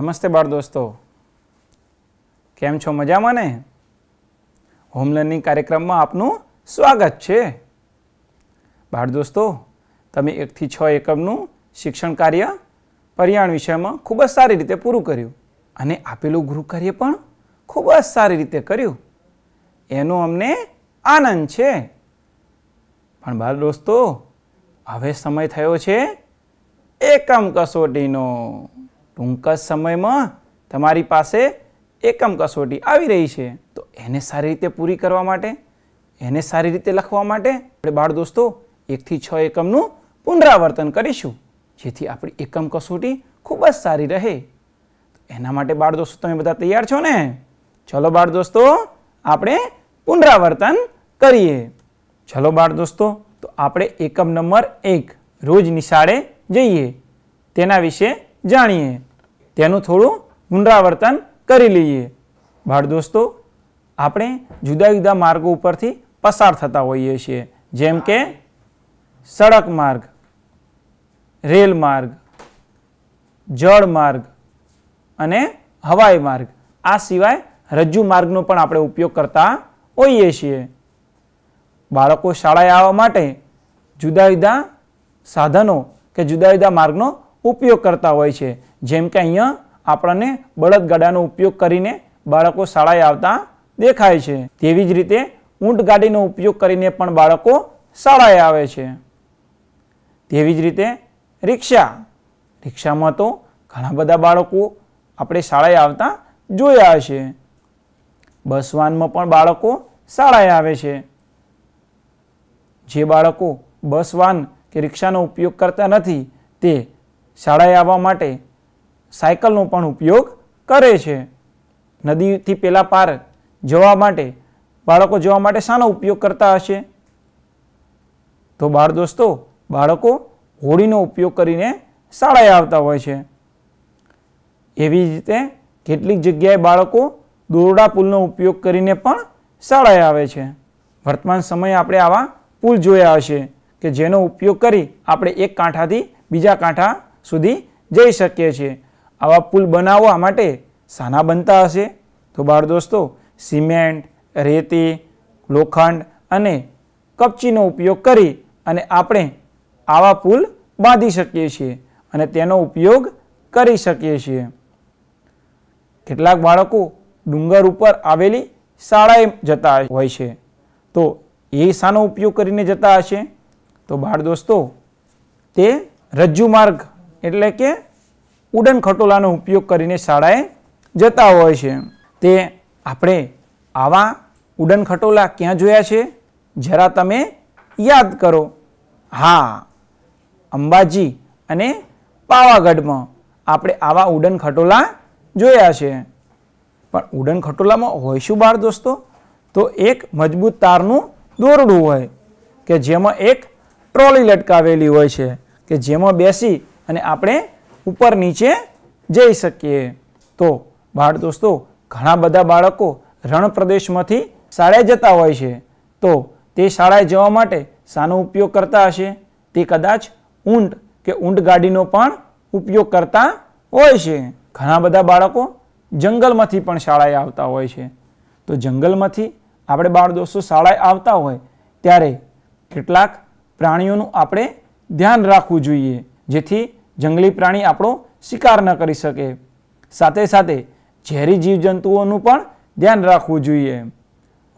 નમસ્તે બાળ દોસ્તો કેમ છો મજામાં ને હોમ લર્નિંગ કાર્યક્રમમાં આપનું સ્વાગત છે બાળ દોસ્તો તમે એકથી છ એકમનું શિક્ષણ કાર્ય પર્યાણ વિષયમાં ખૂબ જ સારી રીતે પૂરું કર્યું અને આપેલું ગૃહ કાર્ય પણ ખૂબ જ સારી રીતે કર્યું એનો અમને આનંદ છે પણ બાળ દોસ્તો હવે સમય થયો છે એકમ કસોટીનો ટૂંક સમયમાં તમારી પાસે એકમ કસોટી આવી રહી છે તો એને સારી રીતે પૂરી કરવા માટે એને સારી રીતે લખવા માટે આપણે બાળ દોસ્તો એકથી છ એકમનું પુનરાવર્તન કરીશું જેથી આપણી એકમ કસોટી ખૂબ જ સારી રહે એના માટે બાળ દોસ્તો તમે બધા તૈયાર છો ને ચલો બાળ દોસ્તો આપણે પુનરાવર્તન કરીએ ચલો બાળ દોસ્તો તો આપણે એકમ નંબર એક રોજ નિશાળે જઈએ તેના વિશે જાણીએ તેનું થોડું પુનરાવર્તન કરી લઈએ બાળ દોસ્તો આપણે જુદા જુદા માર્ગો ઉપરથી પસાર થતા હોઈએ છીએ જેમ કે સડક માર્ગ રેલ માર્ગ જળ માર્ગ અને હવાઈ માર્ગ આ સિવાય રજ્જુ માર્ગનો પણ આપણે ઉપયોગ કરતા હોઈએ છીએ બાળકો શાળાએ આવવા માટે જુદા જુદા સાધનો કે જુદા જુદા માર્ગનો ઉપયોગ કરતા હોય છે જેમ કે અહીંયા આપણને બળદગાડાનો ઉપયોગ કરીને બાળકો શાળાએ આવતા દેખાય છે તેવી જ રીતે ઊંટગાડીનો ઉપયોગ કરીને પણ બાળકો શાળાએ આવે છે તેવી જ રીતે રિક્ષા રિક્ષામાં તો ઘણા બધા બાળકો આપણે શાળાએ આવતા જોયા છે બસવાનમાં પણ બાળકો શાળાએ આવે છે જે બાળકો બસવાન કે રિક્ષાનો ઉપયોગ કરતા નથી તે શાળાએ આવવા માટે સાયકલનો પણ ઉપયોગ કરે છે નદીથી પેલા પાર જવા માટે બાળકો જવા માટે શાનો ઉપયોગ કરતા હશે તો બાળ દોસ્તો બાળકો હોડીનો ઉપયોગ કરીને શાળાએ આવતા હોય છે એવી જ રીતે કેટલીક જગ્યાએ બાળકો દોરડા પુલનો ઉપયોગ કરીને પણ શાળાએ આવે છે વર્તમાન સમયે આપણે આવા પુલ જોયા હશે કે જેનો ઉપયોગ કરી આપણે એક કાંઠાથી બીજા કાંઠા સુધી જઈ શકીએ છીએ આવા પુલ બનાવવા માટે સાના બનતા હશે તો બાળ દોસ્તો સિમેન્ટ રેતી લોખંડ અને કપચીનો ઉપયોગ કરી અને આપણે આવા પુલ બાંધી શકીએ છીએ અને તેનો ઉપયોગ કરી શકીએ છીએ કેટલાક બાળકો ડુંગર ઉપર આવેલી શાળાએ જતા હોય છે તો એ શાનો ઉપયોગ કરીને જતા હશે તો બાળ દોસ્તો તે રજ્જુ માર્ગ એટલે કે ઉડન ખટોલાનો ઉપયોગ કરીને શાળાએ જતા હોય છે તે આપણે આવા ઉડન ખટોલા ક્યાં જોયા છે જરા તમે યાદ કરો હા અંબાજી અને પાવાગઢમાં આપણે આવા ઉડન ખટોલા જોયા છે પણ ઉડન ખટોલામાં હોય શું બાળ દોસ્તો તો એક મજબૂત તારનું દોરડું હોય કે જેમાં એક ટ્રોલી લટકાવેલી હોય છે કે જેમાં બેસી અને આપણે ઉપર નીચે જઈ શકીએ તો બાળ દોસ્તો ઘણા બધા બાળકો રણ પ્રદેશમાંથી શાળાએ જતા હોય છે તો તે શાળાએ જવા માટે શાનો ઉપયોગ કરતા હશે તે કદાચ ઊંટ કે ઊંટ ગાડીનો પણ ઉપયોગ કરતા હોય છે ઘણા બધા બાળકો જંગલમાંથી પણ શાળાએ આવતા હોય છે તો જંગલમાંથી આપણે બાળ દોસ્તો શાળાએ આવતા હોય ત્યારે કેટલાક પ્રાણીઓનું આપણે ધ્યાન રાખવું જોઈએ જેથી જંગલી પ્રાણી આપણો શિકાર ન કરી શકે સાથે સાથે ઝેરી જીવજંતુઓનું પણ ધ્યાન રાખવું જોઈએ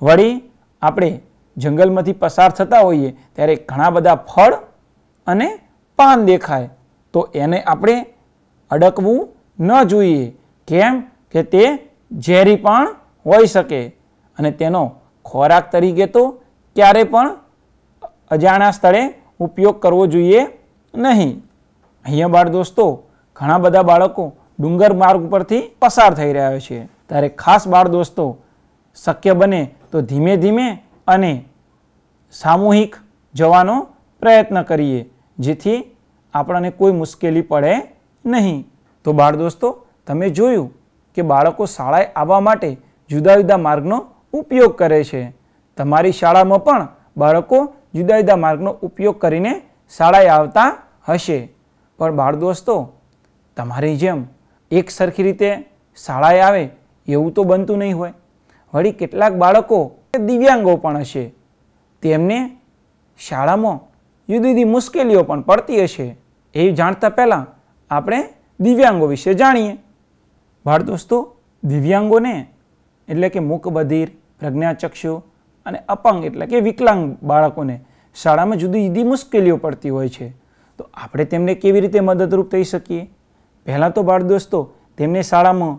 વળી આપણે જંગલમાંથી પસાર થતા હોઈએ ત્યારે ઘણા બધા ફળ અને પાન દેખાય તો એને આપણે અડકવું ન જોઈએ કેમ કે તે ઝેરી પણ હોઈ શકે અને તેનો ખોરાક તરીકે તો ક્યારે પણ અજાણા સ્થળે ઉપયોગ કરવો જોઈએ નહીં અહીંયા બાળ દોસ્તો ઘણા બધા બાળકો ડુંગર માર્ગ પરથી પસાર થઈ રહ્યા છે ત્યારે ખાસ બાળ દોસ્તો શક્ય બને તો ધીમે ધીમે અને સામૂહિક જવાનો પ્રયત્ન કરીએ જેથી આપણને કોઈ મુશ્કેલી પડે નહીં તો બાળ દોસ્તો તમે જોયું કે બાળકો શાળાએ આવવા માટે જુદા જુદા માર્ગનો ઉપયોગ કરે છે તમારી શાળામાં પણ બાળકો જુદા જુદા માર્ગનો ઉપયોગ કરીને શાળાએ આવતા હશે પણ બાળ દોસ્તો તમારી જેમ એક સરખી રીતે શાળાએ આવે એવું તો બનતું નહીં હોય વળી કેટલાક બાળકો દિવ્યાંગો પણ હશે તેમને શાળામાં જુદી જુદી મુશ્કેલીઓ પણ પડતી હશે એ જાણતા પહેલાં આપણે દિવ્યાંગો વિશે જાણીએ બાળ દોસ્તો દિવ્યાંગોને એટલે કે મૂક બધિર પ્રજ્ઞાચક્ષુ અને અપંગ એટલે કે વિકલાંગ બાળકોને શાળામાં જુદી જુદી મુશ્કેલીઓ પડતી હોય છે તો આપણે તેમને કેવી રીતે મદદરૂપ થઈ શકીએ પહેલાં તો બાળ દોસ્તો તેમને શાળામાં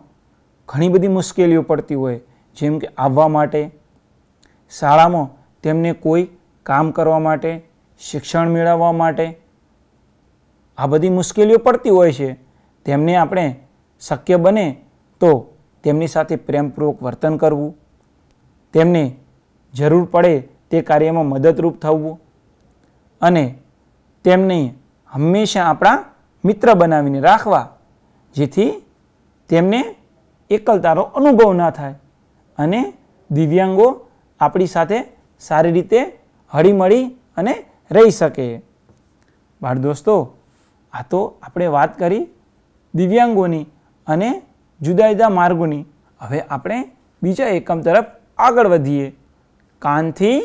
ઘણી બધી મુશ્કેલીઓ પડતી હોય જેમ કે આવવા માટે શાળામાં તેમને કોઈ કામ કરવા માટે શિક્ષણ મેળવવા માટે આ બધી મુશ્કેલીઓ પડતી હોય છે તેમને આપણે શક્ય બને તો તેમની સાથે પ્રેમપૂર્વક વર્તન કરવું તેમને જરૂર પડે તે કાર્યમાં મદદરૂપ થવું અને તેમની હંમેશા આપણા મિત્ર બનાવીને રાખવા જેથી તેમને એકલતાનો અનુભવ ના થાય અને દિવ્યાંગો આપણી સાથે સારી રીતે હળીમળી અને રહી શકે બાળ દોસ્તો આ તો આપણે વાત કરી દિવ્યાંગોની અને જુદા જુદા માર્ગોની હવે આપણે બીજા એકમ તરફ આગળ વધીએ કાનથી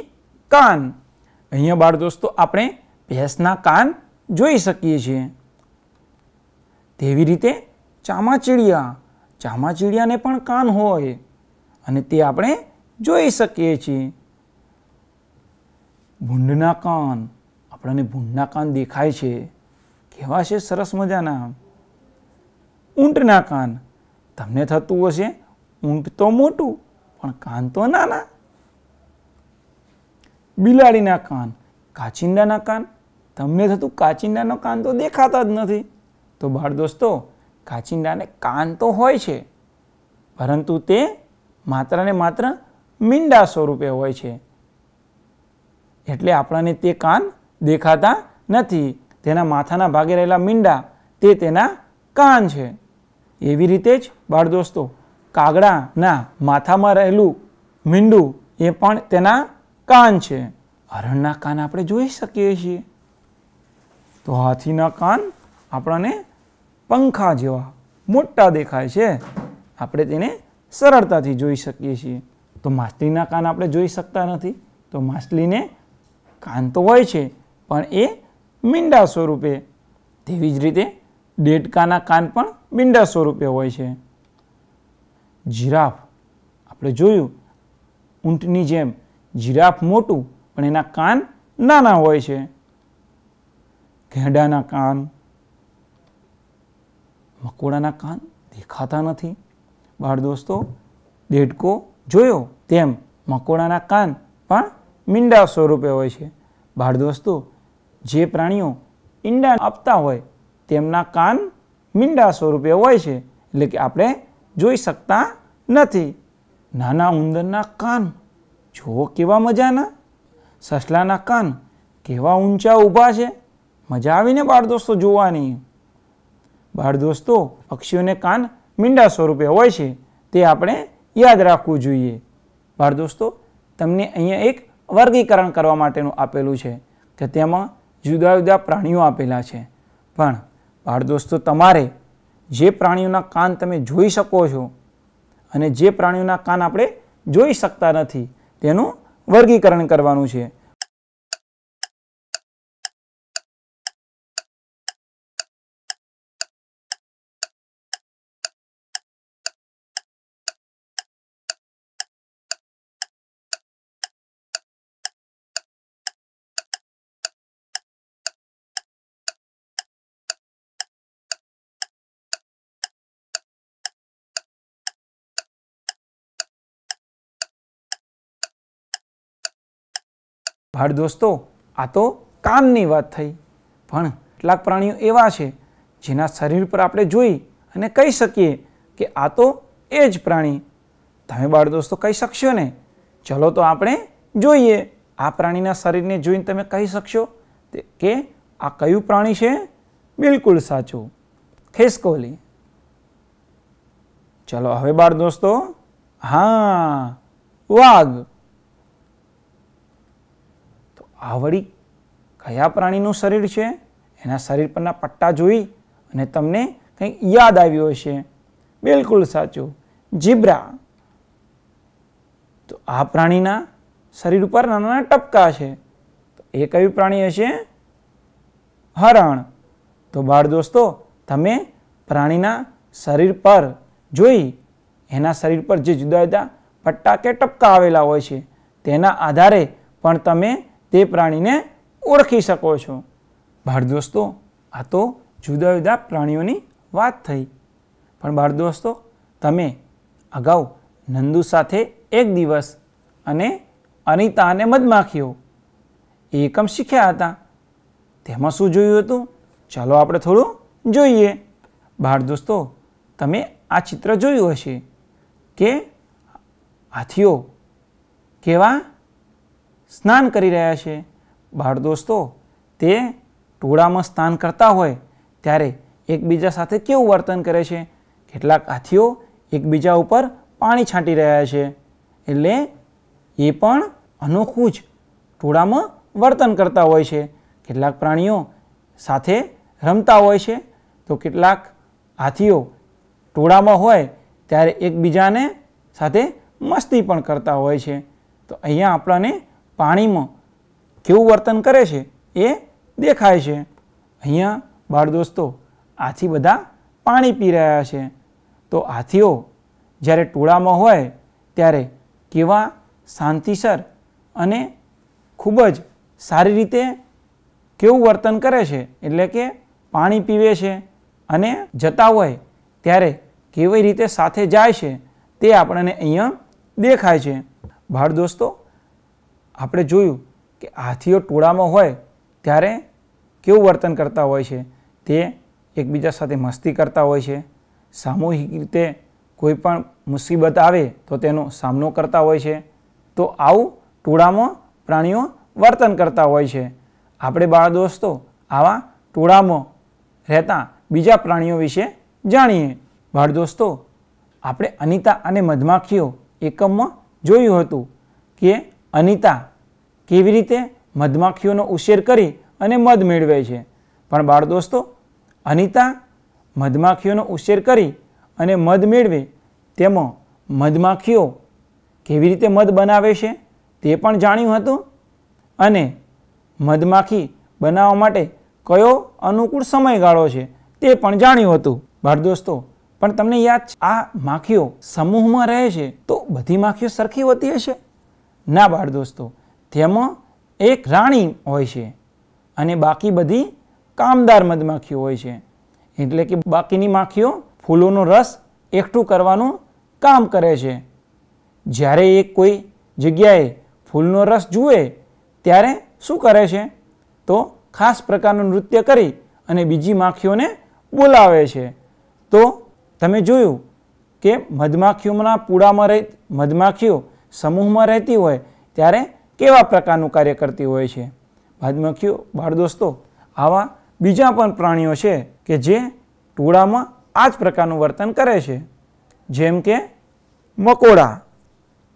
કાન અહીંયા બાળ દોસ્તો આપણે ભેંસના કાન જોઈ શકીએ છીએ તેવી રીતે ચામાચીડિયા ચામાચીડિયાને પણ કાન હોય અને તે આપણે જોઈ શકીએ છીએ ભૂંડના કાન આપણને ભૂંડના કાન દેખાય છે કેવા છે સરસ મજાના ઊંટના કાન તમને થતું હશે ઊંટ તો મોટું પણ કાન તો નાના બિલાડીના કાન કાચિંડાના કાન તમને થતું કાચિંડાનો કાન તો દેખાતા જ નથી તો બાળ દોસ્તો કાચિંડાને કાન તો હોય છે પરંતુ તે માત્ર ને માત્ર મીંડા સ્વરૂપે હોય છે એટલે આપણને તે કાન દેખાતા નથી તેના માથાના ભાગે રહેલા મીંડા તે તેના કાન છે એવી રીતે જ બાળ દોસ્તો કાગડાના માથામાં રહેલું મીંડું એ પણ તેના કાન છે હરણના કાન આપણે જોઈ શકીએ છીએ તો હાથીના કાન આપણને પંખા જેવા મોટા દેખાય છે આપણે તેને સરળતાથી જોઈ શકીએ છીએ તો માછલીના કાન આપણે જોઈ શકતા નથી તો માછલીને કાન તો હોય છે પણ એ મીંડા સ્વરૂપે તેવી જ રીતે દેડકાના કાન પણ મીંડા સ્વરૂપે હોય છે જીરાફ આપણે જોયું ઊંટની જેમ જીરાફ મોટું પણ એના કાન નાના હોય છે ઘેડાના કાન મકોડાના કાન દેખાતા નથી બાળ દોસ્તો દેડકો જોયો તેમ મકોડાના કાન પણ મીંડા સ્વરૂપે હોય છે બાળ દોસ્તો જે પ્રાણીઓ ઈંડા આપતા હોય તેમના કાન મીંડા સ્વરૂપે હોય છે એટલે કે આપણે જોઈ શકતા નથી નાના ઉંદરના કાન જુઓ કેવા મજાના સસલાના કાન કેવા ઊંચા ઊભા છે મજા આવીને બાળદોસ્તો જોવાની બાળદોસ્તો પક્ષીઓને કાન મીંડા સ્વરૂપે હોય છે તે આપણે યાદ રાખવું જોઈએ બાળદોસ્તો તમને અહીંયા એક વર્ગીકરણ કરવા માટેનું આપેલું છે કે તેમાં જુદા જુદા પ્રાણીઓ આપેલા છે પણ બાળદોસ્તો તમારે જે પ્રાણીઓના કાન તમે જોઈ શકો છો અને જે પ્રાણીઓના કાન આપણે જોઈ શકતા નથી તેનું વર્ગીકરણ કરવાનું છે ભાડ દોસ્તો આ તો કામની વાત થઈ પણ કેટલાક પ્રાણીઓ એવા છે જેના શરીર પર આપણે જોઈ અને કહી શકીએ કે આ તો એ જ પ્રાણી તમે બાળ દોસ્તો કહી શકશો ને ચલો તો આપણે જોઈએ આ પ્રાણીના શરીરને જોઈને તમે કહી શકશો કે આ કયું પ્રાણી છે બિલકુલ સાચું ખેસકોલી ચલો હવે બાળ દોસ્તો હા વાઘ આવડી કયા પ્રાણીનું શરીર છે એના શરીર પરના પટ્ટા જોઈ અને તમને કંઈક યાદ આવ્યું હશે બિલકુલ સાચું જીબ્રા તો આ પ્રાણીના શરીર ઉપર નાના નાના ટપકા છે તો એ કયું પ્રાણી હશે હરણ તો બાળ દોસ્તો તમે પ્રાણીના શરીર પર જોઈ એના શરીર પર જે જુદા જુદા પટ્ટા કે ટપકા આવેલા હોય છે તેના આધારે પણ તમે તે પ્રાણીને ઓળખી શકો છો બાળ દોસ્તો આ તો જુદા જુદા પ્રાણીઓની વાત થઈ પણ બાળ દોસ્તો તમે અગાઉ નંદુ સાથે એક દિવસ અને અનિતા અને મધમાખીઓ એકમ શીખ્યા હતા તેમાં શું જોયું હતું ચાલો આપણે થોડું જોઈએ બાળ દોસ્તો તમે આ ચિત્ર જોયું હશે કે હાથીઓ કેવા સ્નાન કરી રહ્યા છે બાળ દોસ્તો તે ટોળામાં સ્નાન કરતા હોય ત્યારે એકબીજા સાથે કેવું વર્તન કરે છે કેટલાક હાથીઓ એકબીજા ઉપર પાણી છાંટી રહ્યા છે એટલે એ પણ અનોખું જ ટોળામાં વર્તન કરતા હોય છે કેટલાક પ્રાણીઓ સાથે રમતા હોય છે તો કેટલાક હાથીઓ ટોળામાં હોય ત્યારે એકબીજાને સાથે મસ્તી પણ કરતા હોય છે તો અહીંયા આપણને પાણીમાં કેવું વર્તન કરે છે એ દેખાય છે અહીંયા બાળ દોસ્તો આથી બધા પાણી પી રહ્યા છે તો હાથીઓ જ્યારે ટોળામાં હોય ત્યારે કેવા શાંતિસર અને ખૂબ જ સારી રીતે કેવું વર્તન કરે છે એટલે કે પાણી પીવે છે અને જતા હોય ત્યારે કેવી રીતે સાથે જાય છે તે આપણને અહીંયા દેખાય છે બાળ દોસ્તો આપણે જોયું કે હાથીઓ ટોળામાં હોય ત્યારે કેવું વર્તન કરતા હોય છે તે એકબીજા સાથે મસ્તી કરતા હોય છે સામૂહિક રીતે કોઈ પણ મુસીબત આવે તો તેનો સામનો કરતા હોય છે તો આવું ટોળામાં પ્રાણીઓ વર્તન કરતા હોય છે આપણે બાળ દોસ્તો આવા ટોળામાં રહેતા બીજા પ્રાણીઓ વિશે જાણીએ બાળ દોસ્તો આપણે અનિતા અને મધમાખીઓ એકમમાં જોયું હતું કે અનિતા કેવી રીતે મધમાખીઓનો ઉછેર કરી અને મધ મેળવે છે પણ બાળ દોસ્તો અનિતા મધમાખીઓનો ઉછેર કરી અને મધ મેળવે તેમાં મધમાખીઓ કેવી રીતે મધ બનાવે છે તે પણ જાણ્યું હતું અને મધમાખી બનાવવા માટે કયો અનુકૂળ સમયગાળો છે તે પણ જાણ્યું હતું બાળ દોસ્તો પણ તમને યાદ છે આ માખીઓ સમૂહમાં રહે છે તો બધી માખીઓ સરખી હોતી હશે ના બાળ દોસ્તો તેમાં એક રાણી હોય છે અને બાકી બધી કામદાર મધમાખીઓ હોય છે એટલે કે બાકીની માખીઓ ફૂલોનો રસ એકઠું કરવાનું કામ કરે છે જ્યારે એ કોઈ જગ્યાએ ફૂલનો રસ જુએ ત્યારે શું કરે છે તો ખાસ પ્રકારનું નૃત્ય કરી અને બીજી માખીઓને બોલાવે છે તો તમે જોયું કે મધમાખીઓના પૂડામાં રહી મધમાખીઓ સમૂહમાં રહેતી હોય ત્યારે કેવા પ્રકારનું કાર્ય કરતી હોય છે બાદમખીઓ બાળ દોસ્તો આવા બીજા પણ પ્રાણીઓ છે કે જે ટુળામાં આ જ પ્રકારનું વર્તન કરે છે જેમ કે મકોડા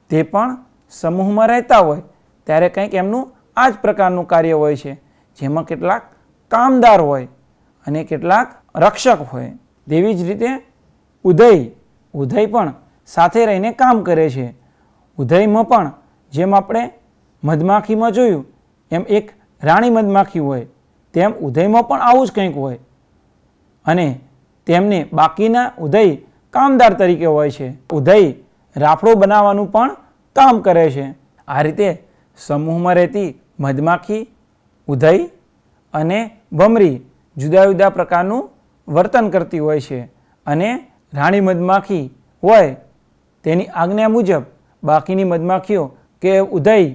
તે પણ સમૂહમાં રહેતા હોય ત્યારે કંઈક એમનું આ જ પ્રકારનું કાર્ય હોય છે જેમાં કેટલાક કામદાર હોય અને કેટલાક રક્ષક હોય તેવી જ રીતે ઉદય ઉદય પણ સાથે રહીને કામ કરે છે ઉધયમાં પણ જેમ આપણે મધમાખીમાં જોયું એમ એક રાણી મધમાખી હોય તેમ ઉદયમાં પણ આવું જ કંઈક હોય અને તેમને બાકીના ઉદય કામદાર તરીકે હોય છે ઉદય રાફડો બનાવવાનું પણ કામ કરે છે આ રીતે સમૂહમાં રહેતી મધમાખી ઉદય અને ભમરી જુદા જુદા પ્રકારનું વર્તન કરતી હોય છે અને રાણી મધમાખી હોય તેની આજ્ઞા મુજબ બાકીની મધમાખીઓ કે ઉધઈ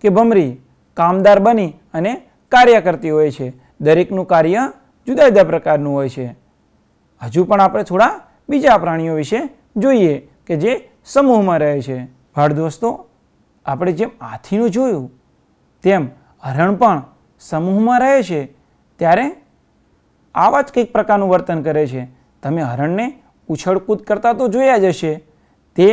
કે ભમરી કામદાર બની અને કાર્ય કરતી હોય છે દરેકનું કાર્ય જુદા જુદા પ્રકારનું હોય છે હજુ પણ આપણે થોડા બીજા પ્રાણીઓ વિશે જોઈએ કે જે સમૂહમાં રહે છે ભાડ દોસ્તો આપણે જેમ હાથીનું જોયું તેમ હરણ પણ સમૂહમાં રહે છે ત્યારે આવા જ કંઈક પ્રકારનું વર્તન કરે છે તમે હરણને ઉછળકૂદ કરતા તો જોયા જ હશે તે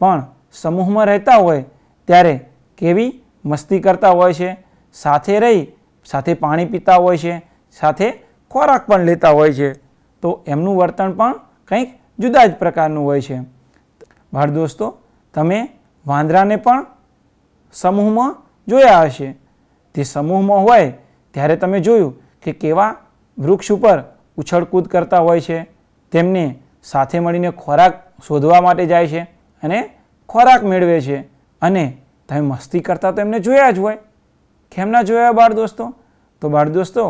પણ સમૂહમાં રહેતા હોય ત્યારે કેવી મસ્તી કરતા હોય છે સાથે રહી સાથે પાણી પીતા હોય છે સાથે ખોરાક પણ લેતા હોય છે તો એમનું વર્તન પણ કંઈક જુદા જ પ્રકારનું હોય છે બાળ દોસ્તો તમે વાંદરાને પણ સમૂહમાં જોયા હશે તે સમૂહમાં હોય ત્યારે તમે જોયું કે કેવા વૃક્ષ ઉપર ઉછળકૂદ કરતા હોય છે તેમને સાથે મળીને ખોરાક શોધવા માટે જાય છે અને ખોરાક મેળવે છે અને તમે મસ્તી કરતા તો એમને જોયા જ હોય કેમ ના જોયા બાળ દોસ્તો તો બાળ દોસ્તો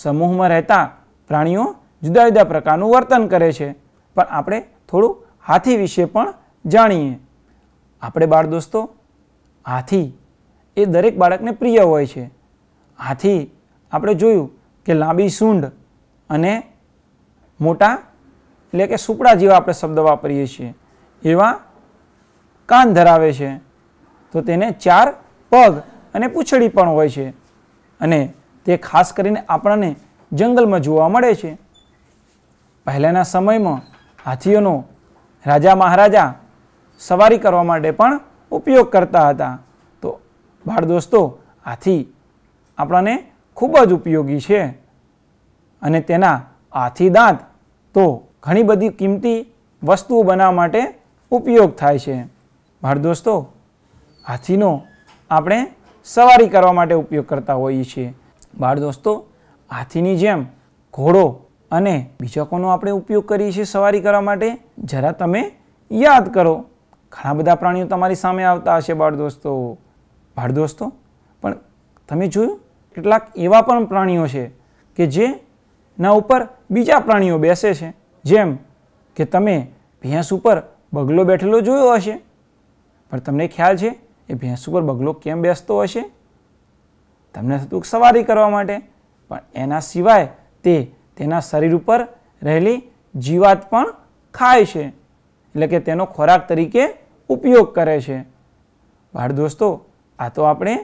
સમૂહમાં રહેતા પ્રાણીઓ જુદા જુદા પ્રકારનું વર્તન કરે છે પણ આપણે થોડું હાથી વિશે પણ જાણીએ આપણે બાળ દોસ્તો હાથી એ દરેક બાળકને પ્રિય હોય છે હાથી આપણે જોયું કે લાંબી સૂંઢ અને મોટા એટલે કે સુપડા જેવા આપણે શબ્દ વાપરીએ છીએ એવા કાન ધરાવે છે તો તેને ચાર પગ અને પૂંછડી પણ હોય છે અને તે ખાસ કરીને આપણને જંગલમાં જોવા મળે છે પહેલાંના સમયમાં હાથીઓનો રાજા મહારાજા સવારી કરવા માટે પણ ઉપયોગ કરતા હતા તો બાળ દોસ્તો હાથી આપણને ખૂબ જ ઉપયોગી છે અને તેના હાથી દાંત તો ઘણી બધી કિંમતી વસ્તુઓ બનાવવા માટે ઉપયોગ થાય છે બાળ દોસ્તો હાથીનો આપણે સવારી કરવા માટે ઉપયોગ કરતા હોઈએ છીએ બાળ દોસ્તો હાથીની જેમ ઘોડો અને બીજા કોનો આપણે ઉપયોગ કરીએ છીએ સવારી કરવા માટે જરા તમે યાદ કરો ઘણા બધા પ્રાણીઓ તમારી સામે આવતા હશે બાળ દોસ્તો બાળ દોસ્તો પણ તમે જોયું કેટલાક એવા પણ પ્રાણીઓ છે કે જેના ઉપર બીજા પ્રાણીઓ બેસે છે જેમ કે તમે ભેંસ ઉપર બગલો બેઠેલો જોયો હશે પણ તમને ખ્યાલ છે એ ભેંસ ઉપર બગલો કેમ બેસતો હશે તમને થતું સવારી કરવા માટે પણ એના સિવાય તે તેના શરીર ઉપર રહેલી જીવાત પણ ખાય છે એટલે કે તેનો ખોરાક તરીકે ઉપયોગ કરે છે બાળ દોસ્તો આ તો આપણે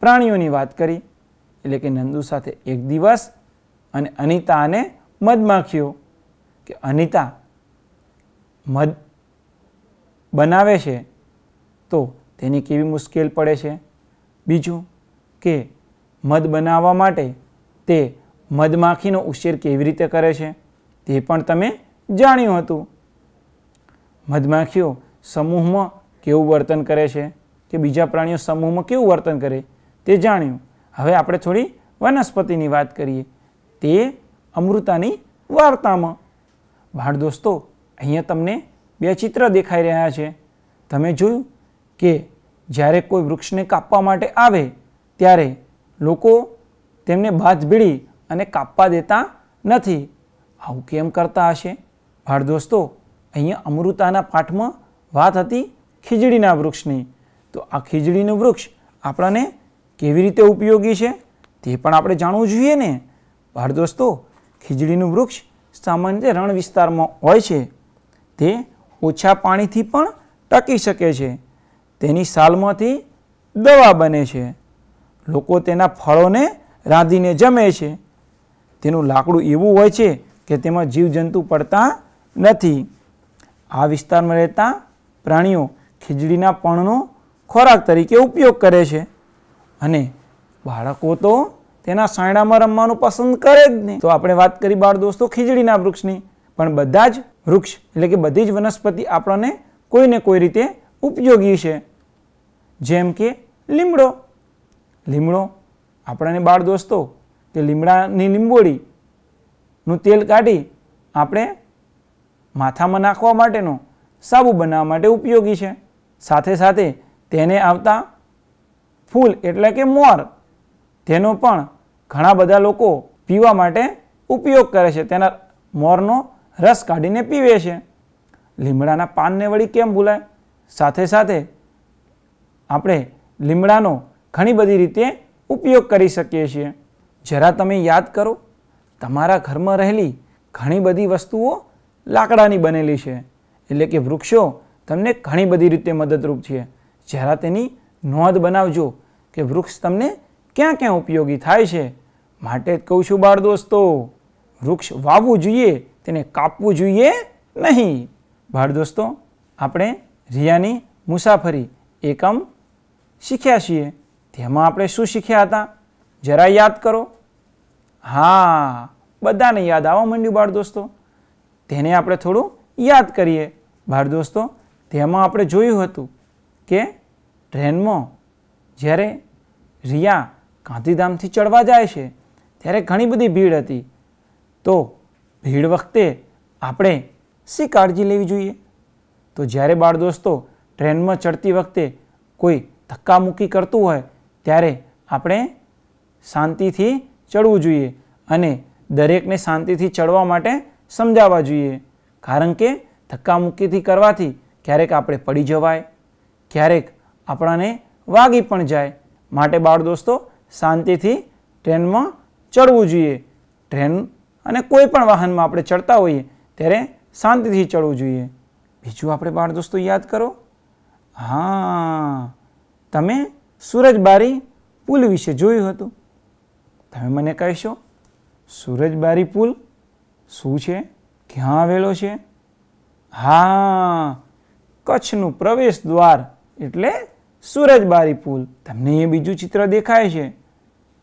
પ્રાણીઓની વાત કરી એટલે કે નંદુ સાથે એક દિવસ અને અનિતા અને મધમાખીઓ કે અનિતા મધ બનાવે છે તો તેની કેવી મુશ્કેલ પડે છે બીજું કે મધ બનાવવા માટે તે મધમાખીનો ઉછેર કેવી રીતે કરે છે તે પણ તમે જાણ્યું હતું મધમાખીઓ સમૂહમાં કેવું વર્તન કરે છે કે બીજા પ્રાણીઓ સમૂહમાં કેવું વર્તન કરે તે જાણ્યું હવે આપણે થોડી વનસ્પતિની વાત કરીએ તે અમૃતાની વાર્તામાં બાળ દોસ્તો અહીંયા તમને બે ચિત્ર દેખાઈ રહ્યા છે તમે જોયું કે જ્યારે કોઈ વૃક્ષને કાપવા માટે આવે ત્યારે લોકો તેમને બાથ ભીડી અને કાપવા દેતા નથી આવું કેમ કરતા હશે બાળ દોસ્તો અહીંયા અમૃતાના પાઠમાં વાત હતી ખીજડીના વૃક્ષની તો આ ખીજડીનું વૃક્ષ આપણને કેવી રીતે ઉપયોગી છે તે પણ આપણે જાણવું જોઈએ ને બાળ દોસ્તો ખીજડીનું વૃક્ષ સામાન્ય રીતે રણ વિસ્તારમાં હોય છે તે ઓછા પાણીથી પણ ટકી શકે છે તેની સાલમાંથી દવા બને છે લોકો તેના ફળોને રાંધીને જમે છે તેનું લાકડું એવું હોય છે કે તેમાં જીવજંતુ પડતા નથી આ વિસ્તારમાં રહેતા પ્રાણીઓ ખીજડીના પણનો ખોરાક તરીકે ઉપયોગ કરે છે અને બાળકો તો તેના સાયણામાં રમવાનું પસંદ કરે જ નહીં તો આપણે વાત કરી બાળ દોસ્તો ખીચડીના વૃક્ષની પણ બધા જ વૃક્ષ એટલે કે બધી જ વનસ્પતિ આપણને કોઈને કોઈ રીતે ઉપયોગી છે જેમ કે લીમડો લીમડો આપણાને બાળ દોસ્તો કે લીમડાની લીંબોળીનું તેલ કાઢી આપણે માથામાં નાખવા માટેનો સાબુ બનાવવા માટે ઉપયોગી છે સાથે સાથે તેને આવતા ફૂલ એટલે કે મોર તેનો પણ ઘણા બધા લોકો પીવા માટે ઉપયોગ કરે છે તેના મોરનો રસ કાઢીને પીવે છે લીમડાના પાનને વળી કેમ ભૂલાય સાથે સાથે આપણે લીમડાનો ઘણી બધી રીતે ઉપયોગ કરી શકીએ છીએ જરા તમે યાદ કરો તમારા ઘરમાં રહેલી ઘણી બધી વસ્તુઓ લાકડાની બનેલી છે એટલે કે વૃક્ષો તમને ઘણી બધી રીતે મદદરૂપ છે જરા તેની નોંધ બનાવજો કે વૃક્ષ તમને ક્યાં ક્યાં ઉપયોગી થાય છે માટે જ કહું છું બાળ દોસ્તો વૃક્ષ વાવવું જોઈએ તેને કાપવું જોઈએ નહીં બાળ દોસ્તો આપણે રિયાની મુસાફરી એકમ શીખ્યા છીએ તેમાં આપણે શું શીખ્યા હતા જરા યાદ કરો હા બધાને યાદ આવવા માંડ્યું બાળ દોસ્તો તેને આપણે થોડું યાદ કરીએ બાળ દોસ્તો તેમાં આપણે જોયું હતું કે ટ્રેનમાં જ્યારે રિયા ગાંધીધામથી ચડવા જાય છે ત્યારે ઘણી બધી ભીડ હતી તો ભીડ વખતે આપણે શી કાળજી લેવી જોઈએ તો જ્યારે બાળ દોસ્તો ટ્રેનમાં ચડતી વખતે કોઈ ધક્કામુક્કી કરતું હોય ત્યારે આપણે શાંતિથી ચડવું જોઈએ અને દરેકને શાંતિથી ચડવા માટે સમજાવવા જોઈએ કારણ કે ધક્કામુક્કીથી કરવાથી ક્યારેક આપણે પડી જવાય ક્યારેક આપણાને વાગી પણ જાય માટે બાળ દોસ્તો શાંતિથી ટ્રેનમાં ચડવું જોઈએ ટ્રેન અને કોઈ પણ વાહનમાં આપણે ચડતા હોઈએ ત્યારે શાંતિથી ચડવું જોઈએ બીજું આપણે બાળ દોસ્તો યાદ કરો હા તમે સૂરજબારી પુલ વિશે જોયું હતું તમે મને કહેશો સૂરજબારી પુલ શું છે ક્યાં આવેલો છે હા કચ્છનું પ્રવેશ દ્વાર એટલે સૂરજબારી પુલ તમને એ બીજું ચિત્ર દેખાય છે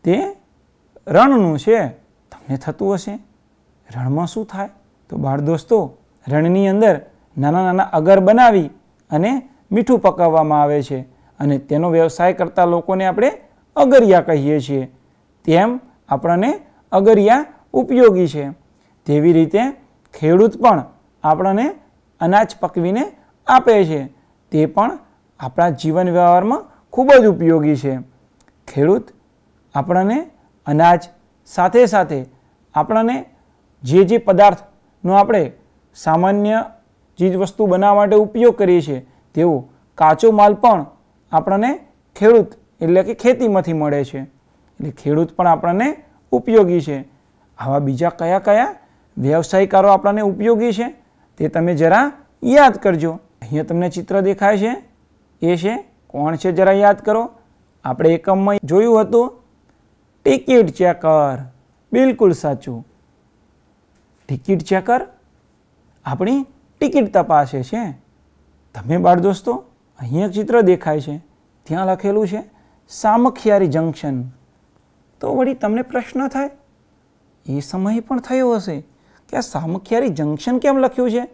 તે રણનું છે તમને થતું હશે રણમાં શું થાય તો બાળ દોસ્તો રણની અંદર નાના નાના અગર બનાવી અને મીઠું પકાવવામાં આવે છે અને તેનો વ્યવસાય કરતા લોકોને આપણે અગરિયા કહીએ છીએ તેમ આપણને અગરિયા ઉપયોગી છે તેવી રીતે ખેડૂત પણ આપણને અનાજ પકવીને આપે છે તે પણ આપણા જીવન વ્યવહારમાં ખૂબ જ ઉપયોગી છે ખેડૂત આપણને અનાજ સાથે સાથે આપણને જે જે પદાર્થનો આપણે સામાન્ય ચીજ વસ્તુ બનાવવા માટે ઉપયોગ કરીએ છીએ તેવો કાચો માલ પણ આપણને ખેડૂત એટલે કે ખેતીમાંથી મળે છે એટલે ખેડૂત પણ આપણને ઉપયોગી છે આવા બીજા કયા કયા વ્યવસાયકારો આપણને ઉપયોગી છે તે તમે જરા યાદ કરજો અહીંયા તમને ચિત્ર દેખાય છે એ છે કોણ છે જરા યાદ કરો આપણે એકમમાં જોયું હતું ટિકિટ ચેકર બિલકુલ સાચું ટિકિટ ચેકર આપણી ટિકિટ તપાસે છે તમે બાળ દોસ્તો અહીં એક ચિત્ર દેખાય છે ત્યાં લખેલું છે સામખિયારી જંકશન તો વળી તમને પ્રશ્ન થાય એ સમય પણ થયો હશે કે આ સામખિયારી જંકશન કેમ લખ્યું છે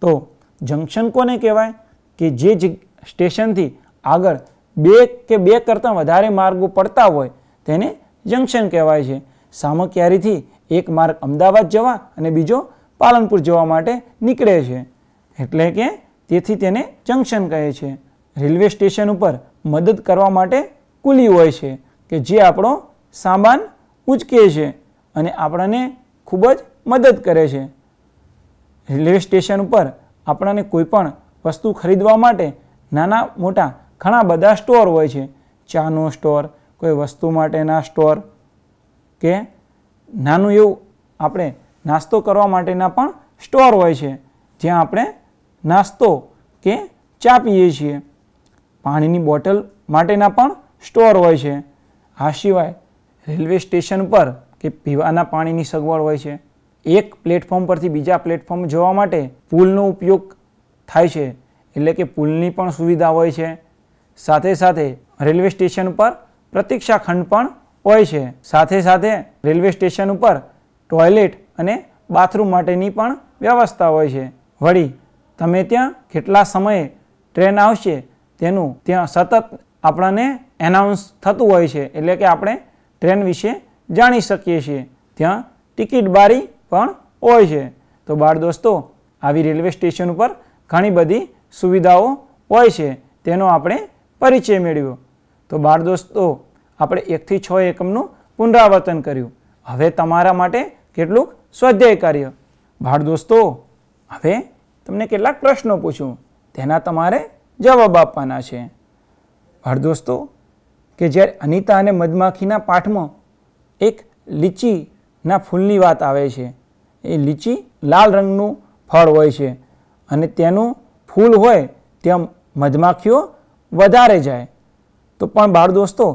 તો જંકશન કોને કહેવાય કે જે સ્ટેશનથી આગળ બે કે બે કરતાં વધારે માર્ગો પડતા હોય તેને જંકશન કહેવાય છે સામખિયારીથી એક માર્ગ અમદાવાદ જવા અને બીજો પાલનપુર જવા માટે નીકળે છે એટલે કે તેથી તેને જંક્શન કહે છે રેલવે સ્ટેશન ઉપર મદદ કરવા માટે કુલી હોય છે કે જે આપણો સામાન ઉચકે છે અને આપણને ખૂબ જ મદદ કરે છે રેલવે સ્ટેશન ઉપર આપણને કોઈપણ વસ્તુ ખરીદવા માટે નાના મોટા ઘણા બધા સ્ટોર હોય છે ચાનો સ્ટોર કોઈ વસ્તુ માટેના સ્ટોર કે નાનું એવું આપણે નાસ્તો કરવા માટેના પણ સ્ટોર હોય છે જ્યાં આપણે નાસ્તો કે ચા પીએ છીએ પાણીની બોટલ માટેના પણ સ્ટોર હોય છે આ સિવાય રેલવે સ્ટેશન પર કે પીવાના પાણીની સગવડ હોય છે એક પ્લેટફોર્મ પરથી બીજા પ્લેટફોર્મ જવા માટે પુલનો ઉપયોગ થાય છે એટલે કે પુલની પણ સુવિધા હોય છે સાથે સાથે રેલવે સ્ટેશન પર પ્રતીક્ષા ખંડ પણ હોય છે સાથે સાથે રેલવે સ્ટેશન ઉપર ટોયલેટ અને બાથરૂમ માટેની પણ વ્યવસ્થા હોય છે વળી તમે ત્યાં કેટલા સમયે ટ્રેન આવશે તેનું ત્યાં સતત આપણને એનાઉન્સ થતું હોય છે એટલે કે આપણે ટ્રેન વિશે જાણી શકીએ છીએ ત્યાં ટિકિટ બારી પણ હોય છે તો બાળ દોસ્તો આવી રેલવે સ્ટેશન ઉપર ઘણી બધી સુવિધાઓ હોય છે તેનો આપણે પરિચય મેળવ્યો તો બાળ દોસ્તો આપણે એકથી છ એકમનું પુનરાવર્તન કર્યું હવે તમારા માટે કેટલુંક સ્વાધ્યાય કાર્ય બાળ દોસ્તો હવે તમને કેટલાક પ્રશ્નો પૂછું તેના તમારે જવાબ આપવાના છે બાળ દોસ્તો કે જ્યારે અનિતા અને મધમાખીના પાઠમાં એક લીચીના ફૂલની વાત આવે છે એ લીચી લાલ રંગનું ફળ હોય છે અને તેનું ફૂલ હોય તેમ મધમાખીઓ વધારે જાય તો પણ બાળ દોસ્તો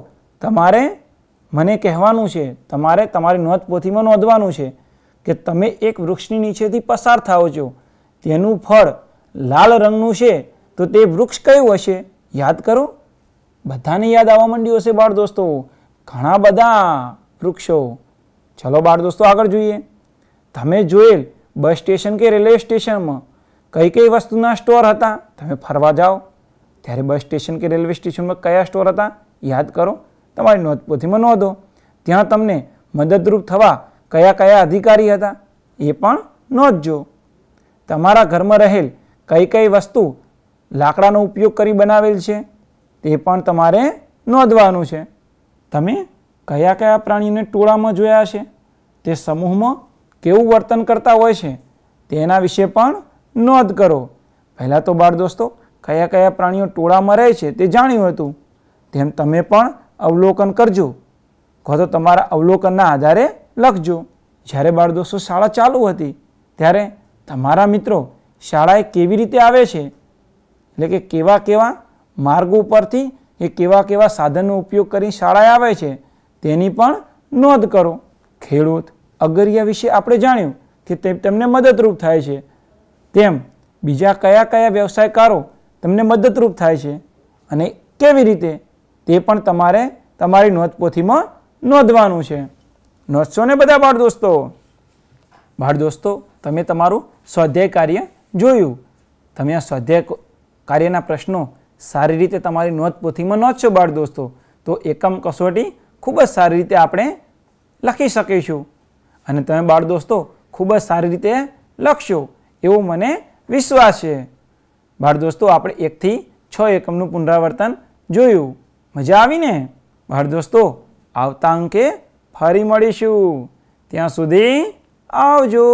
તમારે મને કહેવાનું છે તમારે તમારી નોંધપોથીમાં નોંધવાનું છે કે તમે એક વૃક્ષની નીચેથી પસાર થાઓ છો તેનું ફળ લાલ રંગનું છે તો તે વૃક્ષ કયું હશે યાદ કરો બધાને યાદ આવવા માંડ્યું હશે બાળ દોસ્તો ઘણા બધા વૃક્ષો ચલો બાળ દોસ્તો આગળ જોઈએ તમે જોયેલ બસ સ્ટેશન કે રેલવે સ્ટેશનમાં કઈ કઈ વસ્તુના સ્ટોર હતા તમે ફરવા જાઓ ત્યારે બસ સ્ટેશન કે રેલવે સ્ટેશનમાં કયા સ્ટોર હતા યાદ કરો તમારી નોંધપોથીમાં નોંધો ત્યાં તમને મદદરૂપ થવા કયા કયા અધિકારી હતા એ પણ નોંધજો તમારા ઘરમાં રહેલ કઈ કઈ વસ્તુ લાકડાનો ઉપયોગ કરી બનાવેલ છે તે પણ તમારે નોંધવાનું છે તમે કયા કયા પ્રાણીને ટોળામાં જોયા છે તે સમૂહમાં કેવું વર્તન કરતા હોય છે તેના વિશે પણ નોંધ કરો પહેલાં તો બાળ દોસ્તો કયા કયા પ્રાણીઓ ટોળામાં રહે છે તે જાણ્યું હતું તેમ તમે પણ અવલોકન કરજો કાં તો તમારા અવલોકનના આધારે લખજો જ્યારે બાળ શાળા ચાલુ હતી ત્યારે તમારા મિત્રો શાળાએ કેવી રીતે આવે છે એટલે કે કેવા કેવા માર્ગ ઉપરથી કે કેવા કેવા સાધનનો ઉપયોગ કરી શાળાએ આવે છે તેની પણ નોંધ કરો ખેડૂત અગરિયા વિશે આપણે જાણ્યું કે તે તેમને મદદરૂપ થાય છે તેમ બીજા કયા કયા વ્યવસાયકારો તમને મદદરૂપ થાય છે અને કેવી રીતે તે પણ તમારે તમારી નોંધપોથીમાં નોંધવાનું છે નોંધશો ને બધા બાળ દોસ્તો બાળ દોસ્તો તમે તમારું સ્વાધ્યાય કાર્ય જોયું તમે આ સ્વાધ્યાય કાર્યના પ્રશ્નો સારી રીતે તમારી નોંધપોથીમાં નોંધશો બાળ દોસ્તો તો એકમ કસોટી ખૂબ જ સારી રીતે આપણે લખી શકીશું અને તમે બાળ દોસ્તો ખૂબ જ સારી રીતે લખશો એવો મને વિશ્વાસ છે બાળ દોસ્તો આપણે એકથી છ એકમનું પુનરાવર્તન જોયું મજા આવીને બાળ દોસ્તો આવતા અંકે ફરી મળીશું ત્યાં સુધી આવજો